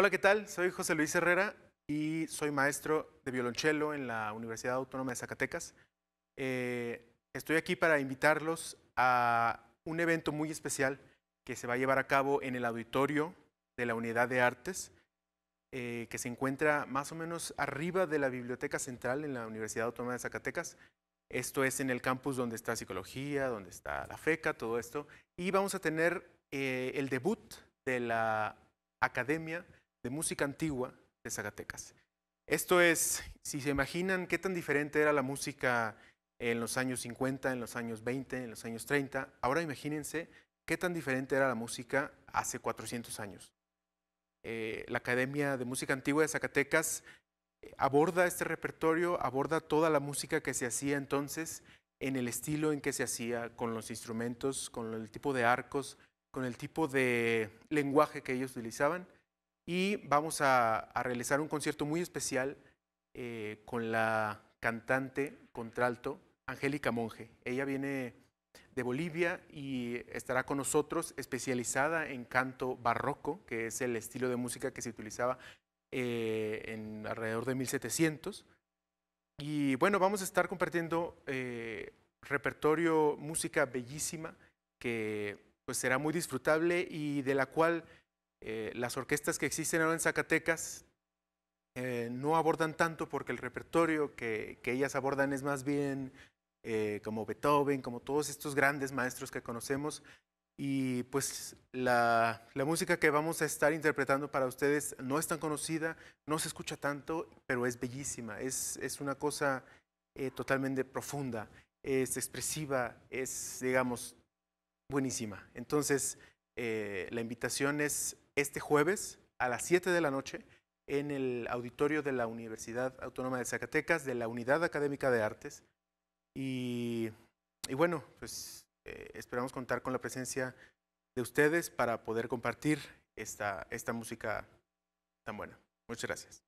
Hola, ¿qué tal? Soy José Luis Herrera y soy maestro de violonchelo en la Universidad Autónoma de Zacatecas. Eh, estoy aquí para invitarlos a un evento muy especial que se va a llevar a cabo en el auditorio de la Unidad de Artes, eh, que se encuentra más o menos arriba de la Biblioteca Central en la Universidad Autónoma de Zacatecas. Esto es en el campus donde está psicología, donde está la FECA, todo esto. Y vamos a tener eh, el debut de la Academia de música antigua de Zacatecas. Esto es, si se imaginan qué tan diferente era la música en los años 50, en los años 20, en los años 30, ahora imagínense qué tan diferente era la música hace 400 años. Eh, la Academia de Música Antigua de Zacatecas eh, aborda este repertorio, aborda toda la música que se hacía entonces en el estilo en que se hacía, con los instrumentos, con el tipo de arcos, con el tipo de lenguaje que ellos utilizaban y vamos a, realizar un concierto muy especial eh, con la cantante contralto Angélica Monge. Ella viene de Bolivia y estará con nosotros especializada en canto barroco, que es el estilo de música que se utilizaba eh, en alrededor de 1700. Y bueno, vamos a estar compartiendo eh, repertorio, música bellísima que pues será muy disfrutable y de la cual eh, las orquestas que existen ahora en Zacatecas eh, no abordan tanto porque el repertorio que, ellas abordan es más bien eh, como Beethoven, como todos estos grandes maestros que conocemos. Y pues la, música que vamos a estar interpretando para ustedes no es tan conocida, no se escucha tanto, pero es bellísima, es, es una cosa totalmente profunda, es expresiva, es, digamos, buenísima. Entonces, eh, la invitación es este jueves a las 7 de la noche en el auditorio de la Universidad Autónoma de Zacatecas, de la Unidad Académica de Artes. Y, bueno, pues eh, esperamos contar con la presencia de ustedes para poder compartir esta, esta música tan buena. Muchas gracias.